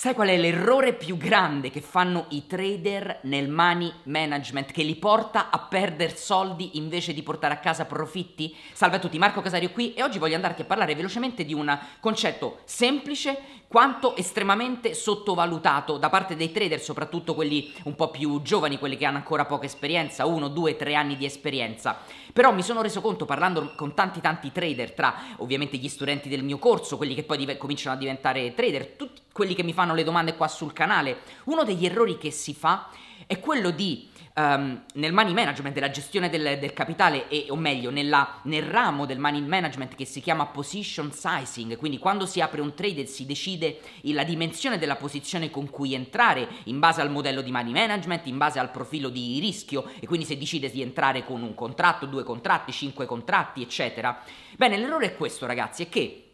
Sai qual è l'errore più grande che fanno i trader nel money management che li porta a perdere soldi invece di portare a casa profitti? Salve a tutti, Marco Casario qui e oggi voglio andarti a parlare velocemente di un concetto semplice quanto estremamente sottovalutato da parte dei trader, soprattutto quelli un po' più giovani, quelli che hanno ancora poca esperienza, uno, due, tre anni di esperienza. Però mi sono reso conto parlando con tanti tanti trader, tra ovviamente gli studenti del mio corso, quelli che poi div- cominciano a diventare trader, tutti quelli che mi fanno le domande qua sul canale, uno degli errori che si fa è quello di Um, nel money management, nella gestione del, del capitale, e, o meglio, nella, nel ramo del money management che si chiama position sizing, quindi quando si apre un trader si decide la dimensione della posizione con cui entrare in base al modello di money management, in base al profilo di rischio e quindi se decide di entrare con un contratto, due contratti, cinque contratti, eccetera. Bene, l'errore è questo ragazzi, è che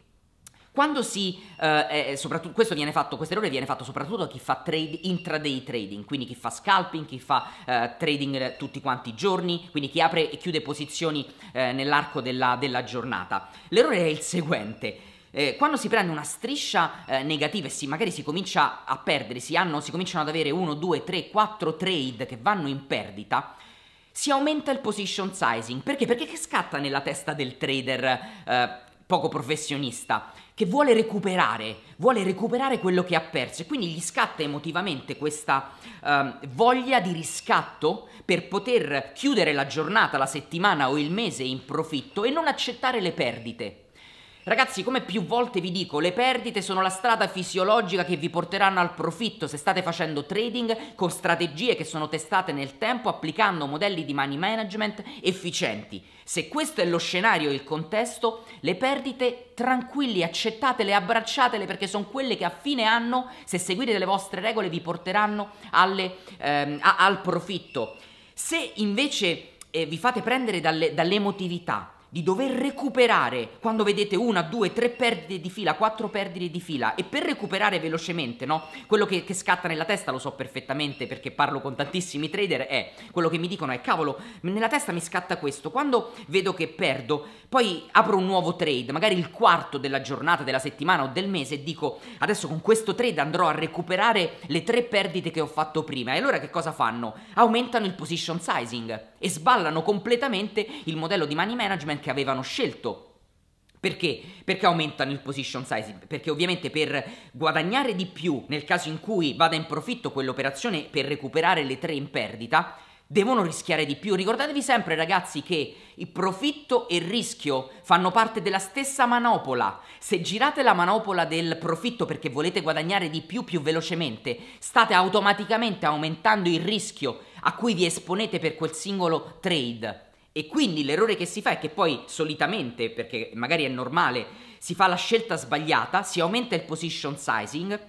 quando si, eh, questo, fatto, questo errore viene fatto soprattutto a chi fa trade, intraday trading, quindi chi fa scalping, chi fa eh, trading tutti quanti i giorni, quindi chi apre e chiude posizioni eh, nell'arco della, della giornata. L'errore è il seguente. Eh, quando si prende una striscia eh, negativa e si, magari si comincia a perdere, si, hanno, si cominciano ad avere 1, 2, 3, 4 trade che vanno in perdita, si aumenta il position sizing. Perché? Perché che scatta nella testa del trader eh, poco professionista, che vuole recuperare, vuole recuperare quello che ha perso e quindi gli scatta emotivamente questa eh, voglia di riscatto per poter chiudere la giornata, la settimana o il mese in profitto e non accettare le perdite. Ragazzi, come più volte vi dico, le perdite sono la strada fisiologica che vi porteranno al profitto se state facendo trading con strategie che sono testate nel tempo applicando modelli di money management efficienti. Se questo è lo scenario e il contesto, le perdite tranquilli, accettatele, abbracciatele perché sono quelle che a fine anno, se seguite le vostre regole, vi porteranno alle, ehm, a, al profitto. Se invece eh, vi fate prendere dalle, dall'emotività, di dover recuperare quando vedete una, due, tre perdite di fila, quattro perdite di fila e per recuperare velocemente, no? Quello che, che, scatta nella testa lo so perfettamente perché parlo con tantissimi trader è quello che mi dicono è cavolo, nella testa mi scatta questo, quando vedo che perdo, poi apro un nuovo trade, magari il quarto della giornata, della settimana o del mese e dico adesso con questo trade andrò a recuperare le tre perdite che ho fatto prima e allora che cosa fanno? Aumentano il position sizing e sballano completamente il modello di money management che avevano scelto perché? Perché aumentano il position size? Perché ovviamente per guadagnare di più nel caso in cui vada in profitto quell'operazione per recuperare le tre in perdita, devono rischiare di più. Ricordatevi sempre ragazzi che il profitto e il rischio fanno parte della stessa manopola. Se girate la manopola del profitto perché volete guadagnare di più più velocemente, state automaticamente aumentando il rischio a cui vi esponete per quel singolo trade. E quindi l'errore che si fa è che poi solitamente, perché magari è normale, si fa la scelta sbagliata, si aumenta il position sizing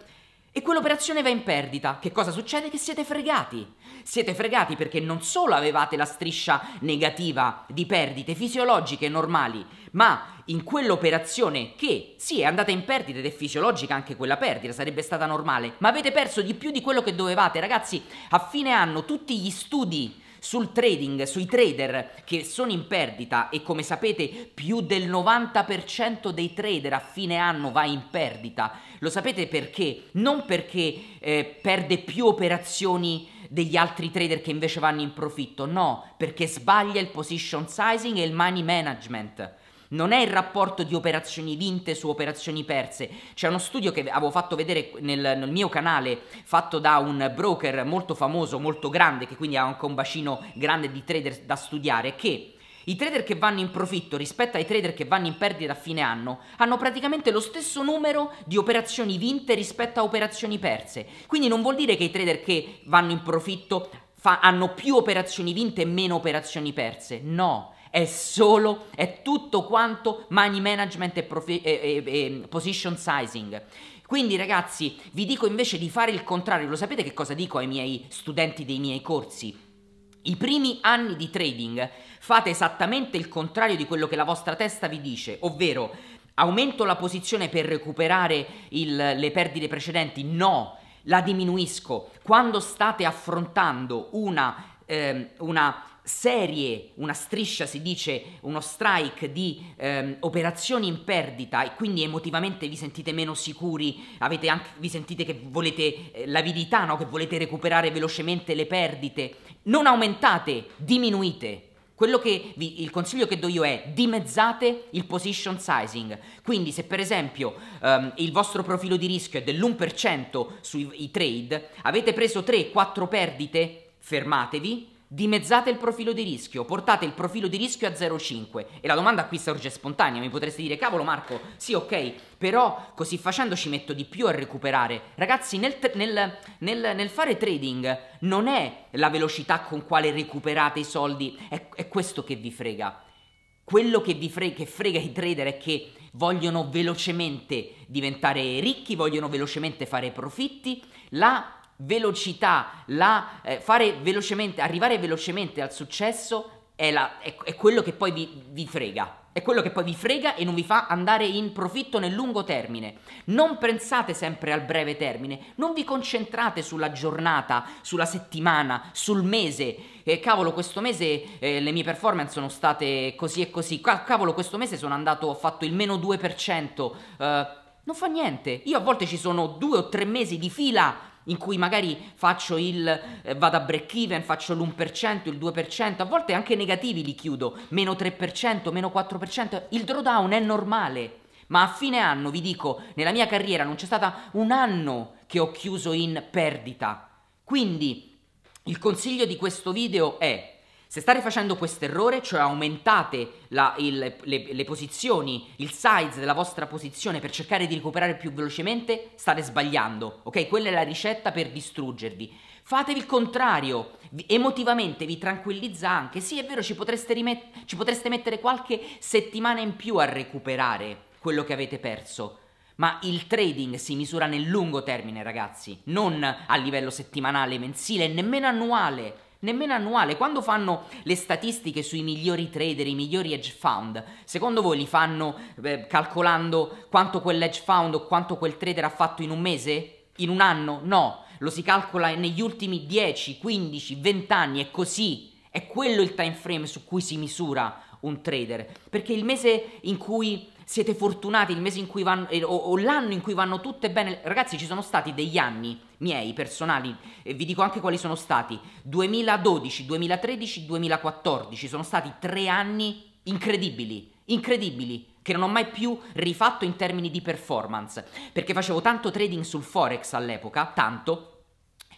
e quell'operazione va in perdita. Che cosa succede? Che siete fregati. Siete fregati perché non solo avevate la striscia negativa di perdite fisiologiche normali, ma in quell'operazione che sì è andata in perdita ed è fisiologica anche quella perdita, sarebbe stata normale, ma avete perso di più di quello che dovevate. Ragazzi, a fine anno tutti gli studi sul trading, sui trader che sono in perdita e come sapete più del 90% dei trader a fine anno va in perdita. Lo sapete perché? Non perché eh, perde più operazioni degli altri trader che invece vanno in profitto, no, perché sbaglia il position sizing e il money management non è il rapporto di operazioni vinte su operazioni perse. C'è uno studio che avevo fatto vedere nel, nel, mio canale, fatto da un broker molto famoso, molto grande, che quindi ha anche un bacino grande di trader da studiare, che i trader che vanno in profitto rispetto ai trader che vanno in perdita a fine anno hanno praticamente lo stesso numero di operazioni vinte rispetto a operazioni perse. Quindi non vuol dire che i trader che vanno in profitto fa- hanno più operazioni vinte e meno operazioni perse. No, è solo, è tutto quanto money management e, profi- e, e, e position sizing. Quindi ragazzi, vi dico invece di fare il contrario, lo sapete che cosa dico ai miei studenti dei miei corsi? I primi anni di trading fate esattamente il contrario di quello che la vostra testa vi dice, ovvero aumento la posizione per recuperare il, le perdite precedenti, no, la diminuisco. Quando state affrontando una, eh, una serie, una striscia si dice, uno strike di ehm, operazioni in perdita e quindi emotivamente vi sentite meno sicuri, avete anche, vi sentite che volete eh, l'avidità, no? che volete recuperare velocemente le perdite, non aumentate, diminuite. Che vi, il consiglio che do io è dimezzate il position sizing. Quindi se per esempio um, il vostro profilo di rischio è dell'1% sui trade, avete preso 3-4 perdite, fermatevi, dimezzate il profilo di rischio, portate il profilo di rischio a 0,5 e la domanda qui sorge spontanea, mi potreste dire cavolo Marco, sì ok, però così facendo ci metto di più a recuperare. Ragazzi, nel, nel, nel, nel fare trading non è la velocità con quale recuperate i soldi, è, è questo che vi frega. Quello che vi frega, che frega i trader è che vogliono velocemente diventare ricchi, vogliono velocemente fare profitti, la velocità, la, eh, fare velocemente, arrivare velocemente al successo è, la, è, è quello che poi vi, vi frega, è quello che poi vi frega e non vi fa andare in profitto nel lungo termine. Non pensate sempre al breve termine, non vi concentrate sulla giornata, sulla settimana, sul mese. Eh, cavolo, questo mese eh, le mie performance sono state così e così. Cavolo, questo mese sono andato, ho fatto il meno 2%. Eh, non fa niente. Io a volte ci sono due o tre mesi di fila in cui magari faccio il eh, vado a break even, faccio l'1%, il 2%, a volte anche negativi li chiudo, meno 3%, meno 4%, il drawdown è normale. Ma a fine anno vi dico, nella mia carriera non c'è stato un anno che ho chiuso in perdita. Quindi il consiglio di questo video è se state facendo questo errore, cioè aumentate la, il, le, le posizioni, il size della vostra posizione per cercare di recuperare più velocemente, state sbagliando, ok? Quella è la ricetta per distruggervi. Fatevi il contrario, emotivamente vi tranquillizza anche. Sì, è vero, ci potreste, rimet- ci potreste mettere qualche settimana in più a recuperare quello che avete perso. Ma il trading si misura nel lungo termine, ragazzi, non a livello settimanale, mensile, nemmeno annuale nemmeno annuale. Quando fanno le statistiche sui migliori trader, i migliori hedge fund, secondo voi li fanno eh, calcolando quanto quell'hedge fund o quanto quel trader ha fatto in un mese? In un anno? No, lo si calcola negli ultimi 10, 15, 20 anni è così. È quello il time frame su cui si misura un trader, perché il mese in cui siete fortunati il mese in cui vanno, eh, o, o, l'anno in cui vanno tutte bene. Ragazzi, ci sono stati degli anni miei personali, eh, vi dico anche quali sono stati: 2012, 2013, 2014. Sono stati tre anni incredibili, incredibili che non ho mai più rifatto in termini di performance, perché facevo tanto trading sul forex all'epoca, tanto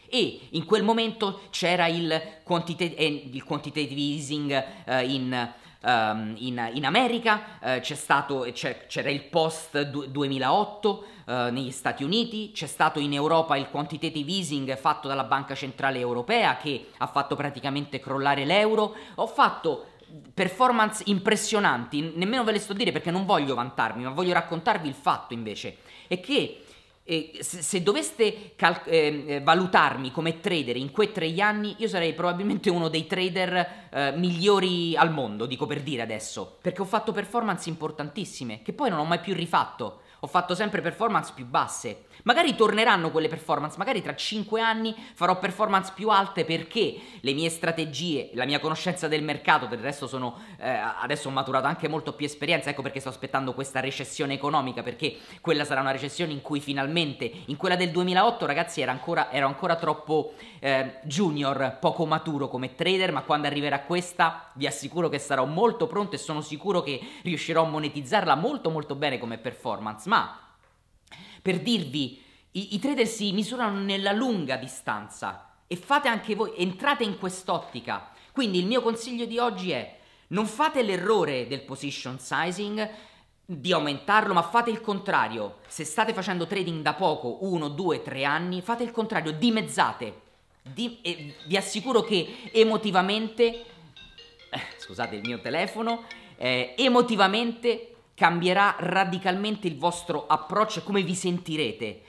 e in quel momento c'era il, quantita- eh, il quantitative easing eh, in Um, in, in, America uh, stato, c'era il post 2008 uh, eh, negli Stati Uniti, c'è stato in Europa il quantitative easing fatto dalla Banca Centrale Europea che ha fatto praticamente crollare l'euro. Ho fatto performance impressionanti, nemmeno ve le sto a dire perché non voglio vantarmi, ma voglio raccontarvi il fatto invece, è che se, se, doveste cal- ehm, eh, valutarmi come trader in quei tre anni, io sarei probabilmente uno dei trader eh, migliori al mondo, dico per dire adesso, perché ho fatto performance importantissime che poi non ho mai più rifatto ho fatto sempre performance più basse. Magari torneranno quelle performance, magari tra 5 anni farò performance più alte perché le mie strategie, la mia conoscenza del mercato, del resto sono eh, adesso ho maturato anche molto più esperienza, ecco perché sto aspettando questa recessione economica, perché quella sarà una recessione in cui finalmente, in quella del 2008 ragazzi era ancora, ero ancora troppo eh, junior, poco maturo come trader, ma quando arriverà questa vi assicuro che sarò molto pronto e sono sicuro che riuscirò a monetizzarla molto molto bene come performance ma per dirvi, i, i trader si misurano nella lunga distanza e fate anche voi, entrate in quest'ottica. Quindi il mio consiglio di oggi è non fate l'errore del position sizing di aumentarlo, ma fate il contrario. Se state facendo trading da poco, uno, due, tre anni, fate il contrario, dimezzate. Di, eh, vi assicuro che emotivamente, eh, scusate il mio telefono, eh, emotivamente cambierà radicalmente il vostro approccio e come vi sentirete.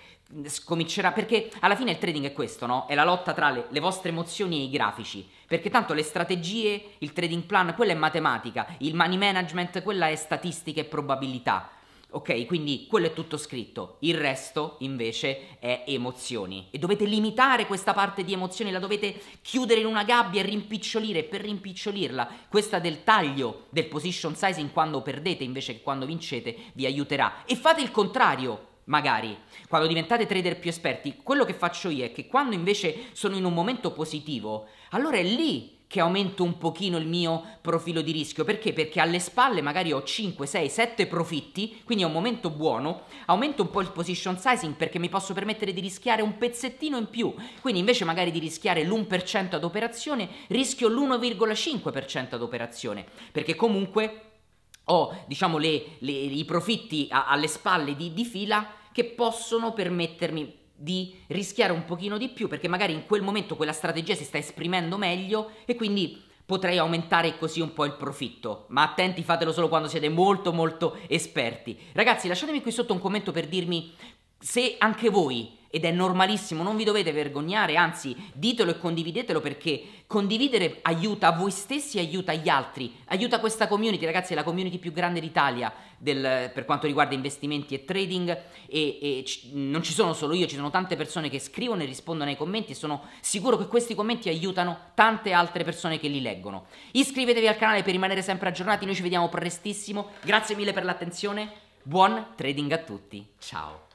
Comincerà perché alla fine il trading è questo, no? È la lotta tra le, le vostre emozioni e i grafici. Perché tanto le strategie, il trading plan, quella è matematica, il money management, quella è statistica e probabilità Ok, quindi quello è tutto scritto, il resto invece è emozioni e dovete limitare questa parte di emozioni, la dovete chiudere in una gabbia e rimpicciolire per rimpicciolirla. Questa del taglio del position sizing quando perdete invece che quando vincete vi aiuterà e fate il contrario. Magari quando diventate trader più esperti, quello che faccio io è che quando invece sono in un momento positivo, allora è lì che aumento un pochino il mio profilo di rischio. Perché? Perché alle spalle magari ho 5, 6, 7 profitti, quindi è un momento buono, aumento un po' il position sizing perché mi posso permettere di rischiare un pezzettino in più. Quindi invece magari di rischiare l'1% ad operazione, rischio l'1,5% ad operazione, perché comunque ho diciamo, le, le, i profitti a, alle spalle di, di fila che possono permettermi di rischiare un pochino di più perché magari in quel momento quella strategia si sta esprimendo meglio e quindi potrei aumentare così un po' il profitto. Ma attenti, fatelo solo quando siete molto molto esperti. Ragazzi, lasciatemi qui sotto un commento per dirmi se anche voi ed è normalissimo, non vi dovete vergognare, anzi ditelo e condividetelo perché condividere aiuta voi stessi, aiuta gli altri, aiuta questa community, ragazzi è la community più grande d'Italia del, per quanto riguarda investimenti e trading e, e c- non ci sono solo io, ci sono tante persone che scrivono e rispondono ai commenti e sono sicuro che questi commenti aiutano tante altre persone che li leggono. Iscrivetevi al canale per rimanere sempre aggiornati, noi ci vediamo prestissimo, grazie mille per l'attenzione, buon trading a tutti, ciao!